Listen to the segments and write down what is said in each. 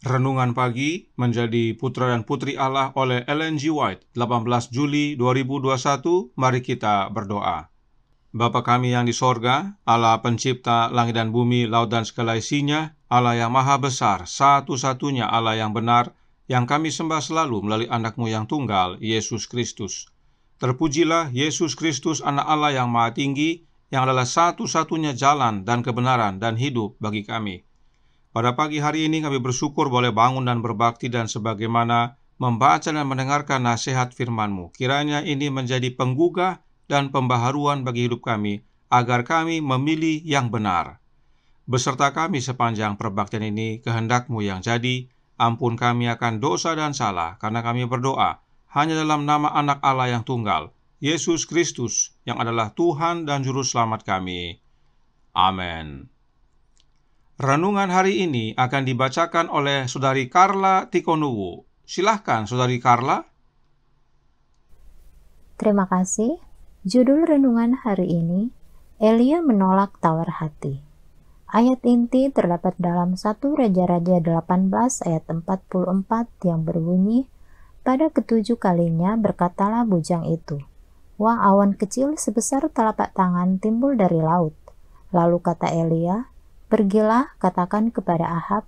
Renungan Pagi menjadi Putra dan Putri Allah oleh Ellen G. White, 18 Juli 2021. Mari kita berdoa. Bapa kami yang di sorga, Allah pencipta langit dan bumi, laut dan segala isinya, Allah yang maha besar, satu-satunya Allah yang benar, yang kami sembah selalu melalui anakmu yang tunggal, Yesus Kristus. Terpujilah Yesus Kristus, anak Allah yang maha tinggi, yang adalah satu-satunya jalan dan kebenaran dan hidup bagi kami. Pada pagi hari ini kami bersyukur boleh bangun dan berbakti dan sebagaimana membaca dan mendengarkan nasihat firman-Mu. Kiranya ini menjadi penggugah dan pembaharuan bagi hidup kami, agar kami memilih yang benar. Beserta kami sepanjang perbaktian ini, kehendak-Mu yang jadi, ampun kami akan dosa dan salah, karena kami berdoa hanya dalam nama anak Allah yang tunggal, Yesus Kristus, yang adalah Tuhan dan Juru Selamat kami. Amin. Renungan hari ini akan dibacakan oleh Saudari Carla Tikonuwu. Silahkan, Saudari Carla. Terima kasih. Judul renungan hari ini, Elia menolak tawar hati. Ayat inti terdapat dalam satu Raja-Raja 18 ayat 44 yang berbunyi, Pada ketujuh kalinya berkatalah bujang itu, Wah awan kecil sebesar telapak tangan timbul dari laut. Lalu kata Elia, Pergilah, katakan kepada Ahab,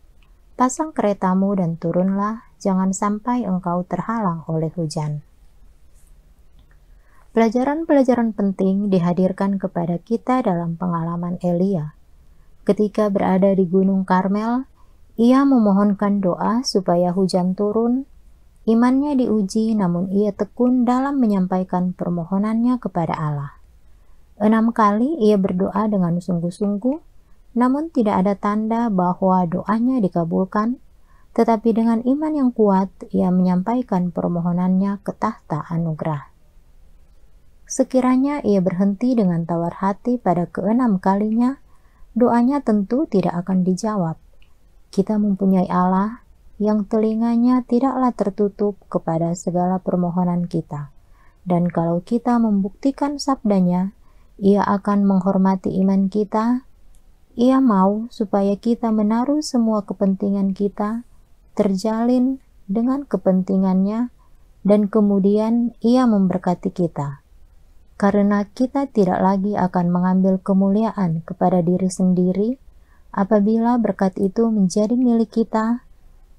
pasang keretamu dan turunlah, jangan sampai engkau terhalang oleh hujan. Pelajaran-pelajaran penting dihadirkan kepada kita dalam pengalaman Elia. Ketika berada di Gunung Karmel, ia memohonkan doa supaya hujan turun. Imannya diuji, namun ia tekun dalam menyampaikan permohonannya kepada Allah. Enam kali ia berdoa dengan sungguh-sungguh, namun tidak ada tanda bahwa doanya dikabulkan, tetapi dengan iman yang kuat ia menyampaikan permohonannya ke tahta anugerah. Sekiranya ia berhenti dengan tawar hati pada keenam kalinya, doanya tentu tidak akan dijawab. Kita mempunyai Allah yang telinganya tidaklah tertutup kepada segala permohonan kita. Dan kalau kita membuktikan sabdanya, ia akan menghormati iman kita ia mau supaya kita menaruh semua kepentingan kita terjalin dengan kepentingannya dan kemudian ia memberkati kita. Karena kita tidak lagi akan mengambil kemuliaan kepada diri sendiri apabila berkat itu menjadi milik kita,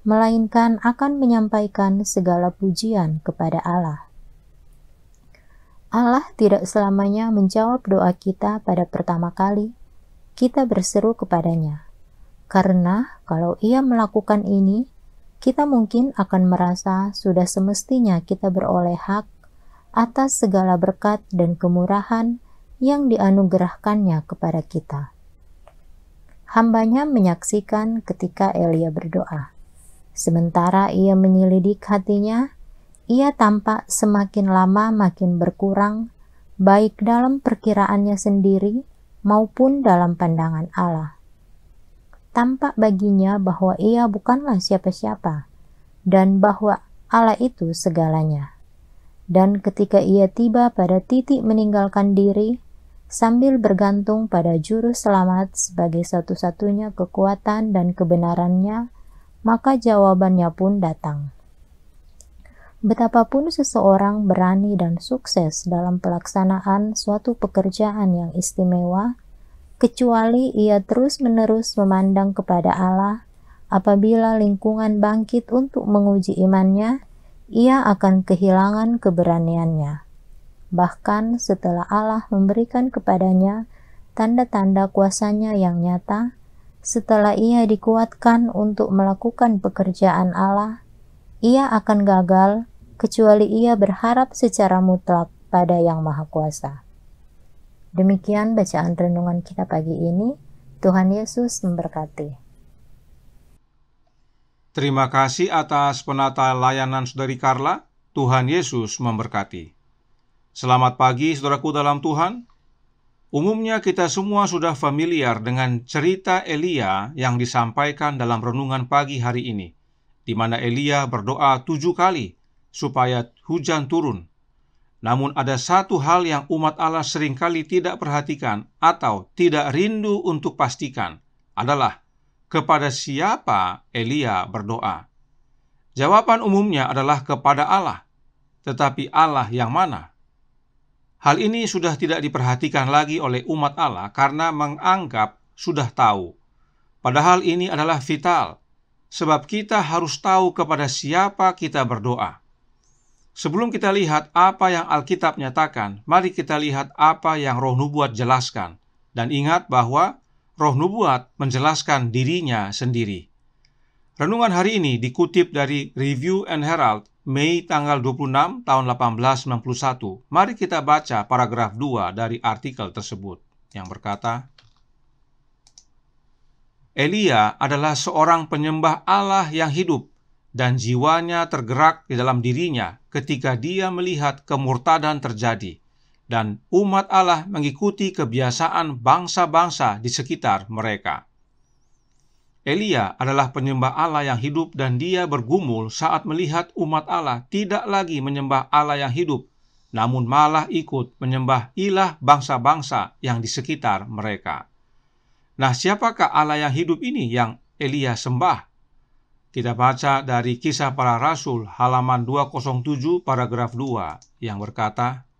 melainkan akan menyampaikan segala pujian kepada Allah. Allah tidak selamanya menjawab doa kita pada pertama kali, kita berseru kepadanya. Karena kalau ia melakukan ini, kita mungkin akan merasa sudah semestinya kita beroleh hak atas segala berkat dan kemurahan yang dianugerahkannya kepada kita. Hambanya menyaksikan ketika Elia berdoa. Sementara ia menyelidik hatinya, ia tampak semakin lama makin berkurang, baik dalam perkiraannya sendiri maupun dalam pandangan Allah. Tampak baginya bahwa ia bukanlah siapa-siapa dan bahwa Allah itu segalanya. Dan ketika ia tiba pada titik meninggalkan diri, sambil bergantung pada Juru Selamat sebagai satu-satunya kekuatan dan kebenarannya, maka jawabannya pun datang. Betapapun seseorang berani dan sukses dalam pelaksanaan suatu pekerjaan yang istimewa, kecuali ia terus-menerus memandang kepada Allah, apabila lingkungan bangkit untuk menguji imannya, ia akan kehilangan keberaniannya. Bahkan setelah Allah memberikan kepadanya tanda-tanda kuasanya yang nyata, setelah ia dikuatkan untuk melakukan pekerjaan Allah, ia akan gagal kecuali ia berharap secara mutlak pada Yang Maha Kuasa. Demikian bacaan renungan kita pagi ini. Tuhan Yesus memberkati. Terima kasih atas penata layanan saudari Carla. Tuhan Yesus memberkati. Selamat pagi saudaraku dalam Tuhan. Umumnya kita semua sudah familiar dengan cerita Elia yang disampaikan dalam renungan pagi hari ini, di mana Elia berdoa tujuh kali supaya hujan turun. Namun ada satu hal yang umat Allah seringkali tidak perhatikan atau tidak rindu untuk pastikan adalah kepada siapa Elia berdoa. Jawaban umumnya adalah kepada Allah, tetapi Allah yang mana? Hal ini sudah tidak diperhatikan lagi oleh umat Allah karena menganggap sudah tahu. Padahal ini adalah vital, sebab kita harus tahu kepada siapa kita berdoa. Sebelum kita lihat apa yang Alkitab nyatakan, mari kita lihat apa yang roh nubuat jelaskan. Dan ingat bahwa roh nubuat menjelaskan dirinya sendiri. Renungan hari ini dikutip dari Review and Herald, Mei tanggal 26 tahun 1891. Mari kita baca paragraf 2 dari artikel tersebut yang berkata, Elia adalah seorang penyembah Allah yang hidup dan jiwanya tergerak di dalam dirinya ketika dia melihat kemurtadan terjadi dan umat Allah mengikuti kebiasaan bangsa-bangsa di sekitar mereka. Elia adalah penyembah Allah yang hidup dan dia bergumul saat melihat umat Allah tidak lagi menyembah Allah yang hidup, namun malah ikut menyembah ilah bangsa-bangsa yang di sekitar mereka. Nah, siapakah Allah yang hidup ini yang Elia sembah? Kita baca dari kisah para rasul halaman 207 paragraf 2 yang berkata,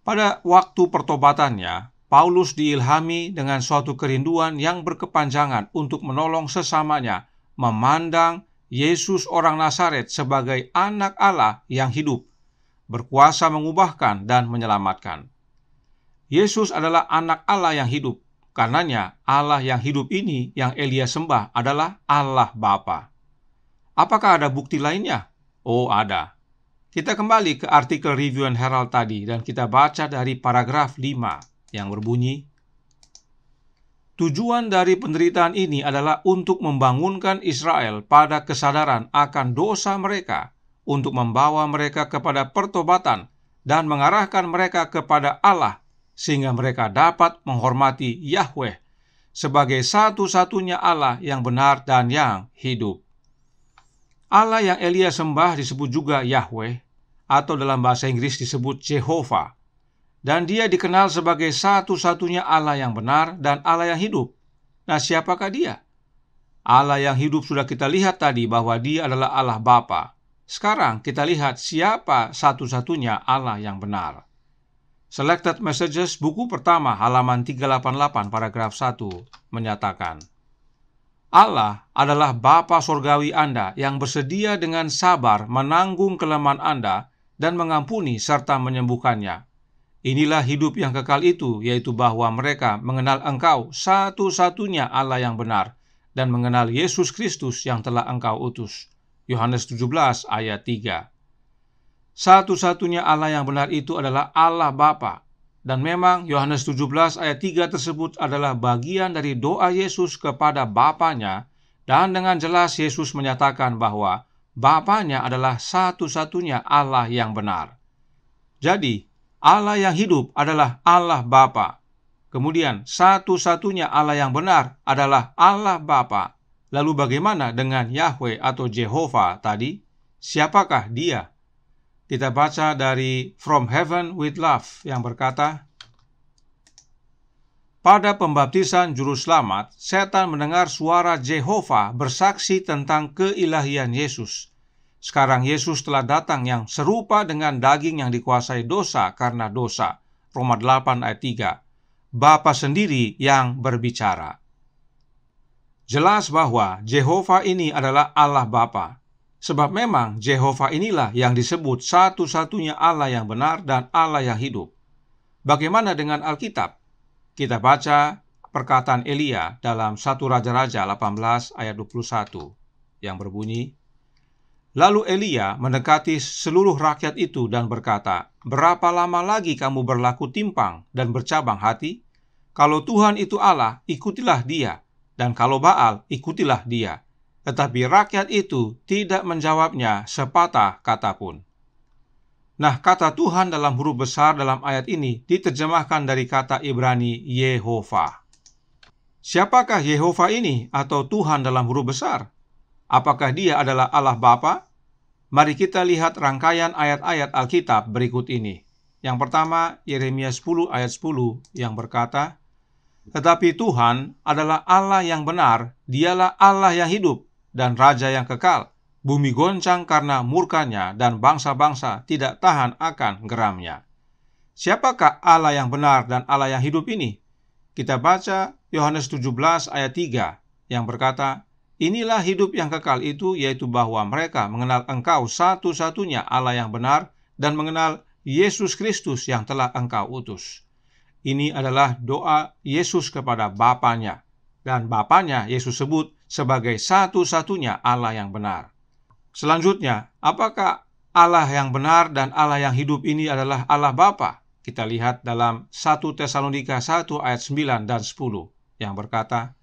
Pada waktu pertobatannya, Paulus diilhami dengan suatu kerinduan yang berkepanjangan untuk menolong sesamanya memandang Yesus orang Nazaret sebagai anak Allah yang hidup, berkuasa mengubahkan dan menyelamatkan. Yesus adalah anak Allah yang hidup, Karenanya Allah yang hidup ini yang Elia sembah adalah Allah Bapa. Apakah ada bukti lainnya? Oh, ada. Kita kembali ke artikel reviewan Herald tadi dan kita baca dari paragraf 5 yang berbunyi Tujuan dari penderitaan ini adalah untuk membangunkan Israel pada kesadaran akan dosa mereka, untuk membawa mereka kepada pertobatan dan mengarahkan mereka kepada Allah sehingga mereka dapat menghormati Yahweh sebagai satu-satunya Allah yang benar dan yang hidup. Allah yang Elia sembah disebut juga Yahweh atau dalam bahasa Inggris disebut Jehovah. Dan dia dikenal sebagai satu-satunya Allah yang benar dan Allah yang hidup. Nah, siapakah dia? Allah yang hidup sudah kita lihat tadi bahwa dia adalah Allah Bapa. Sekarang kita lihat siapa satu-satunya Allah yang benar. Selected Messages buku pertama halaman 388 paragraf 1 menyatakan, Allah adalah Bapa Sorgawi Anda yang bersedia dengan sabar menanggung kelemahan Anda dan mengampuni serta menyembuhkannya. Inilah hidup yang kekal itu, yaitu bahwa mereka mengenal engkau satu-satunya Allah yang benar dan mengenal Yesus Kristus yang telah engkau utus. Yohanes 17 ayat 3 satu-satunya Allah yang benar itu adalah Allah Bapa. Dan memang Yohanes 17 ayat 3 tersebut adalah bagian dari doa Yesus kepada Bapaknya dan dengan jelas Yesus menyatakan bahwa Bapaknya adalah satu-satunya Allah yang benar. Jadi, Allah yang hidup adalah Allah Bapa. Kemudian, satu-satunya Allah yang benar adalah Allah Bapa. Lalu bagaimana dengan Yahweh atau Jehovah tadi? Siapakah dia? kita baca dari From Heaven with Love yang berkata, pada pembaptisan juru selamat, setan mendengar suara Jehovah bersaksi tentang keilahian Yesus. Sekarang Yesus telah datang yang serupa dengan daging yang dikuasai dosa karena dosa. Roma 8 ayat 3. Bapa sendiri yang berbicara. Jelas bahwa Jehovah ini adalah Allah Bapa. Sebab memang Jehovah inilah yang disebut satu-satunya Allah yang benar dan Allah yang hidup. Bagaimana dengan Alkitab? Kita baca perkataan Elia dalam 1 Raja-Raja 18 ayat 21 yang berbunyi, Lalu Elia mendekati seluruh rakyat itu dan berkata, Berapa lama lagi kamu berlaku timpang dan bercabang hati? Kalau Tuhan itu Allah, ikutilah dia, dan kalau Baal, ikutilah dia tetapi rakyat itu tidak menjawabnya sepatah kata pun. Nah, kata Tuhan dalam huruf besar dalam ayat ini diterjemahkan dari kata Ibrani Yehova. Siapakah Yehova ini atau Tuhan dalam huruf besar? Apakah dia adalah Allah Bapa? Mari kita lihat rangkaian ayat-ayat Alkitab berikut ini. Yang pertama, Yeremia 10 ayat 10 yang berkata, Tetapi Tuhan adalah Allah yang benar, dialah Allah yang hidup, dan raja yang kekal. Bumi goncang karena murkanya dan bangsa-bangsa tidak tahan akan geramnya. Siapakah Allah yang benar dan Allah yang hidup ini? Kita baca Yohanes 17 ayat 3 yang berkata, Inilah hidup yang kekal itu, yaitu bahwa mereka mengenal engkau satu-satunya Allah yang benar dan mengenal Yesus Kristus yang telah engkau utus. Ini adalah doa Yesus kepada Bapanya Dan Bapanya Yesus sebut sebagai satu-satunya Allah yang benar. Selanjutnya, apakah Allah yang benar dan Allah yang hidup ini adalah Allah Bapa? Kita lihat dalam 1 Tesalonika 1 ayat 9 dan 10 yang berkata,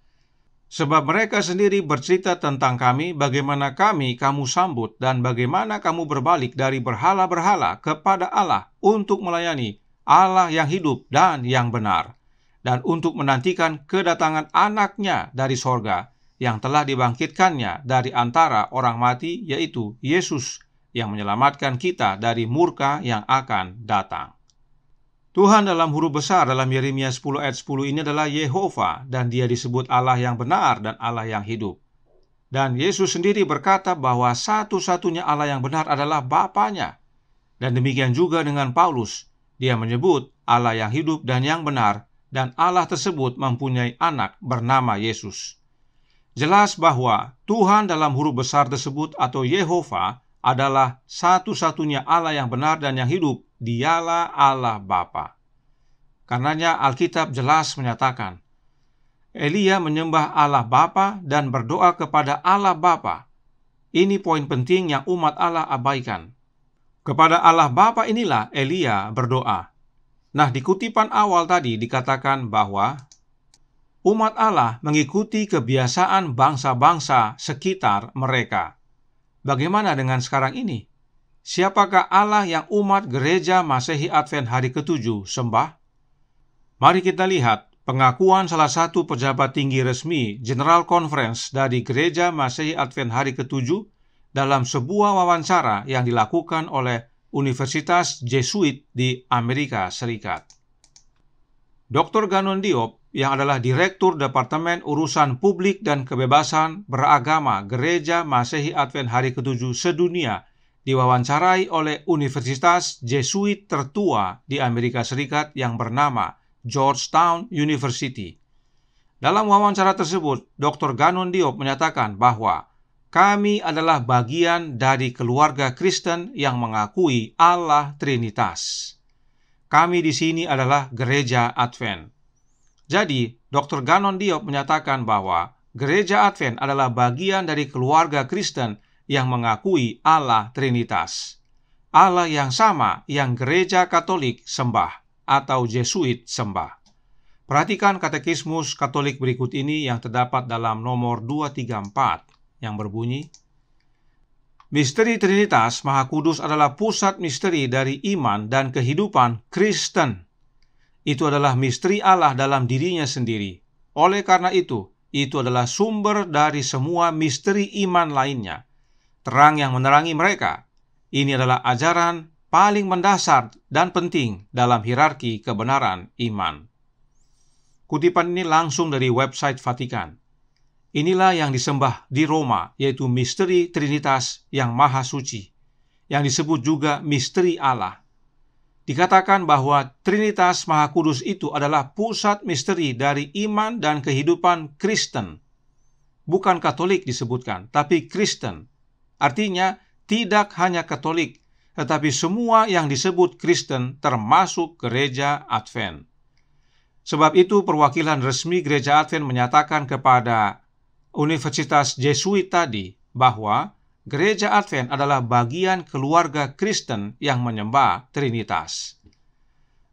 Sebab mereka sendiri bercerita tentang kami, bagaimana kami kamu sambut, dan bagaimana kamu berbalik dari berhala-berhala kepada Allah untuk melayani Allah yang hidup dan yang benar, dan untuk menantikan kedatangan anaknya dari sorga, yang telah dibangkitkannya dari antara orang mati, yaitu Yesus, yang menyelamatkan kita dari murka yang akan datang. Tuhan dalam huruf besar dalam Yeremia 10 ayat 10 ini adalah Yehova dan dia disebut Allah yang benar dan Allah yang hidup. Dan Yesus sendiri berkata bahwa satu-satunya Allah yang benar adalah Bapaknya. Dan demikian juga dengan Paulus. Dia menyebut Allah yang hidup dan yang benar dan Allah tersebut mempunyai anak bernama Yesus. Jelas bahwa Tuhan dalam huruf besar tersebut atau Yehova adalah satu-satunya Allah yang benar dan yang hidup, dialah Allah Bapa. Karenanya Alkitab jelas menyatakan, Elia menyembah Allah Bapa dan berdoa kepada Allah Bapa. Ini poin penting yang umat Allah abaikan. Kepada Allah Bapa inilah Elia berdoa. Nah, di kutipan awal tadi dikatakan bahwa umat Allah mengikuti kebiasaan bangsa-bangsa sekitar mereka. Bagaimana dengan sekarang ini? Siapakah Allah yang umat gereja Masehi Advent hari ketujuh sembah? Mari kita lihat pengakuan salah satu pejabat tinggi resmi General Conference dari Gereja Masehi Advent hari ketujuh dalam sebuah wawancara yang dilakukan oleh Universitas Jesuit di Amerika Serikat. Dr. Ganon Diop yang adalah Direktur Departemen Urusan Publik dan Kebebasan Beragama Gereja Masehi Advent Hari Ketujuh Sedunia, diwawancarai oleh Universitas Jesuit tertua di Amerika Serikat yang bernama Georgetown University. Dalam wawancara tersebut, Dr. Ganun Diop menyatakan bahwa kami adalah bagian dari keluarga Kristen yang mengakui Allah Trinitas. Kami di sini adalah gereja Advent jadi, Dr. Ganon Diop menyatakan bahwa gereja Advent adalah bagian dari keluarga Kristen yang mengakui Allah Trinitas. Allah yang sama yang gereja Katolik sembah atau Jesuit sembah. Perhatikan katekismus Katolik berikut ini yang terdapat dalam nomor 234 yang berbunyi Misteri Trinitas Maha Kudus adalah pusat misteri dari iman dan kehidupan Kristen itu adalah misteri Allah dalam dirinya sendiri. Oleh karena itu, itu adalah sumber dari semua misteri iman lainnya. Terang yang menerangi mereka. Ini adalah ajaran paling mendasar dan penting dalam hierarki kebenaran iman. Kutipan ini langsung dari website Vatikan. Inilah yang disembah di Roma, yaitu misteri Trinitas yang Maha Suci, yang disebut juga misteri Allah dikatakan bahwa Trinitas Maha Kudus itu adalah pusat misteri dari iman dan kehidupan Kristen. Bukan Katolik disebutkan, tapi Kristen. Artinya, tidak hanya Katolik, tetapi semua yang disebut Kristen termasuk gereja Advent. Sebab itu perwakilan resmi gereja Advent menyatakan kepada Universitas Jesuit tadi bahwa gereja Advent adalah bagian keluarga Kristen yang menyembah Trinitas.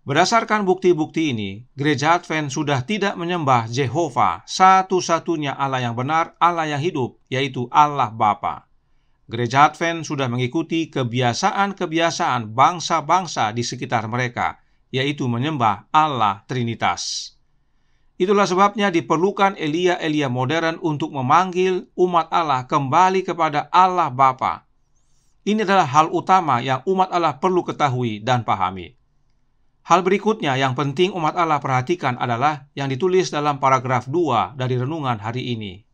Berdasarkan bukti-bukti ini, gereja Advent sudah tidak menyembah Jehova, satu-satunya Allah yang benar, Allah yang hidup, yaitu Allah Bapa. Gereja Advent sudah mengikuti kebiasaan-kebiasaan bangsa-bangsa di sekitar mereka, yaitu menyembah Allah Trinitas. Itulah sebabnya diperlukan Elia-Elia modern untuk memanggil umat Allah kembali kepada Allah Bapa. Ini adalah hal utama yang umat Allah perlu ketahui dan pahami. Hal berikutnya yang penting umat Allah perhatikan adalah yang ditulis dalam paragraf 2 dari renungan hari ini.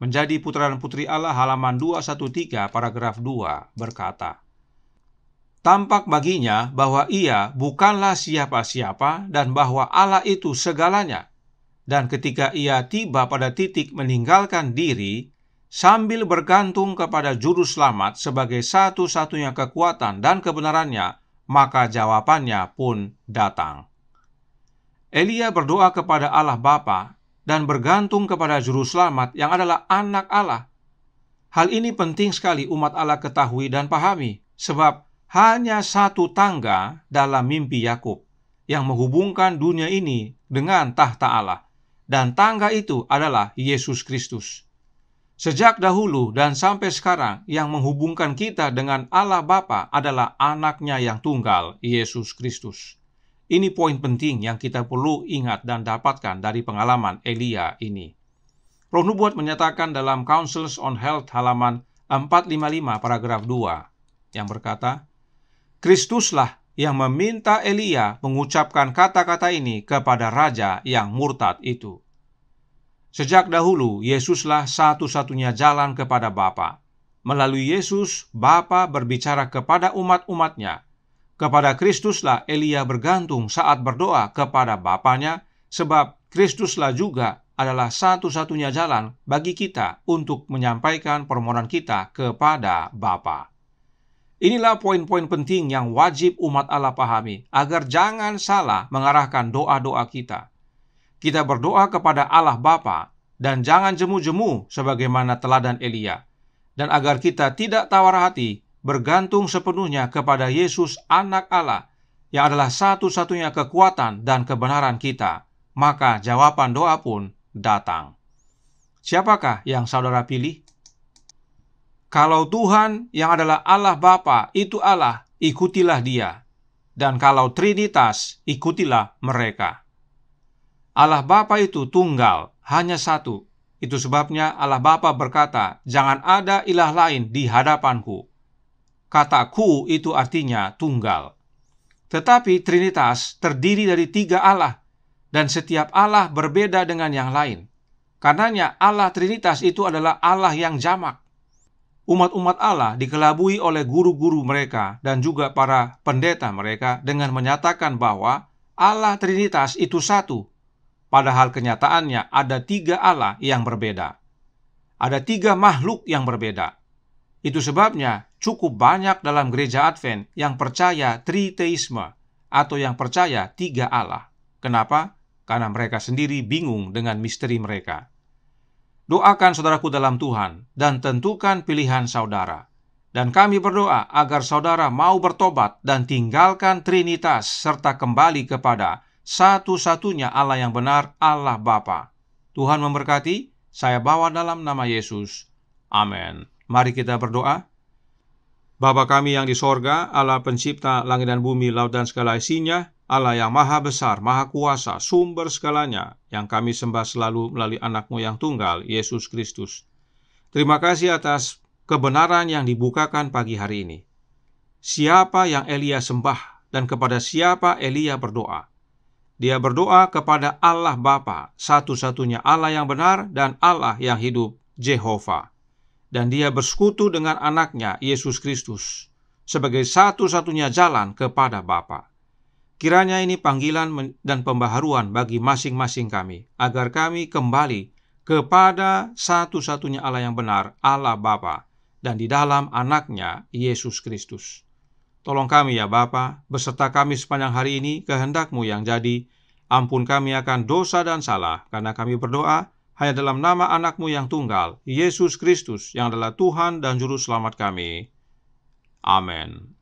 Menjadi putra dan putri Allah halaman 213 paragraf 2 berkata, Tampak baginya bahwa ia bukanlah siapa-siapa dan bahwa Allah itu segalanya dan ketika ia tiba pada titik meninggalkan diri, sambil bergantung kepada Juru Selamat sebagai satu-satunya kekuatan dan kebenarannya, maka jawabannya pun datang. Elia berdoa kepada Allah Bapa dan bergantung kepada Juru Selamat yang adalah anak Allah. Hal ini penting sekali umat Allah ketahui dan pahami, sebab hanya satu tangga dalam mimpi Yakub yang menghubungkan dunia ini dengan tahta Allah, dan tangga itu adalah Yesus Kristus. Sejak dahulu dan sampai sekarang yang menghubungkan kita dengan Allah Bapa adalah anaknya yang tunggal, Yesus Kristus. Ini poin penting yang kita perlu ingat dan dapatkan dari pengalaman Elia ini. Roh Nubuat menyatakan dalam Councils on Health halaman 455 paragraf 2 yang berkata, Kristuslah yang meminta Elia mengucapkan kata-kata ini kepada raja yang murtad itu. Sejak dahulu, Yesuslah satu-satunya jalan kepada Bapa. Melalui Yesus, Bapa berbicara kepada umat-umatnya. Kepada Kristuslah Elia bergantung saat berdoa kepada Bapanya, sebab Kristuslah juga adalah satu-satunya jalan bagi kita untuk menyampaikan permohonan kita kepada Bapa. Inilah poin-poin penting yang wajib umat Allah pahami, agar jangan salah mengarahkan doa-doa kita. Kita berdoa kepada Allah Bapa dan jangan jemu-jemu sebagaimana teladan Elia, dan agar kita tidak tawar hati bergantung sepenuhnya kepada Yesus anak Allah yang adalah satu-satunya kekuatan dan kebenaran kita, maka jawaban doa pun datang. Siapakah yang saudara pilih? Kalau Tuhan yang adalah Allah Bapa itu Allah, ikutilah dia. Dan kalau Trinitas, ikutilah mereka. Allah Bapa itu tunggal, hanya satu. Itu sebabnya Allah Bapa berkata, jangan ada ilah lain di hadapanku. Kata ku itu artinya tunggal. Tetapi Trinitas terdiri dari tiga Allah, dan setiap Allah berbeda dengan yang lain. Karenanya Allah Trinitas itu adalah Allah yang jamak umat-umat Allah dikelabui oleh guru-guru mereka dan juga para pendeta mereka dengan menyatakan bahwa Allah Trinitas itu satu, padahal kenyataannya ada tiga Allah yang berbeda. Ada tiga makhluk yang berbeda. Itu sebabnya cukup banyak dalam gereja Advent yang percaya triteisme atau yang percaya tiga Allah. Kenapa? Karena mereka sendiri bingung dengan misteri mereka. Doakan saudaraku dalam Tuhan dan tentukan pilihan saudara. Dan kami berdoa agar saudara mau bertobat dan tinggalkan Trinitas serta kembali kepada satu-satunya Allah yang benar, Allah Bapa. Tuhan memberkati, saya bawa dalam nama Yesus. Amin. Mari kita berdoa. Bapa kami yang di sorga, Allah pencipta langit dan bumi, laut dan segala isinya, Allah yang maha besar, maha kuasa, sumber segalanya, yang kami sembah selalu melalui anakmu yang tunggal, Yesus Kristus. Terima kasih atas kebenaran yang dibukakan pagi hari ini. Siapa yang Elia sembah dan kepada siapa Elia berdoa? Dia berdoa kepada Allah Bapa, satu-satunya Allah yang benar dan Allah yang hidup, Jehovah dan dia bersekutu dengan anaknya Yesus Kristus sebagai satu-satunya jalan kepada Bapa. Kiranya ini panggilan dan pembaharuan bagi masing-masing kami agar kami kembali kepada satu-satunya Allah yang benar, Allah Bapa dan di dalam anaknya Yesus Kristus. Tolong kami ya Bapa, beserta kami sepanjang hari ini kehendakmu yang jadi. Ampun kami akan dosa dan salah, karena kami berdoa hanya dalam nama anakmu yang tunggal, Yesus Kristus, yang adalah Tuhan dan Juru Selamat kami. Amin.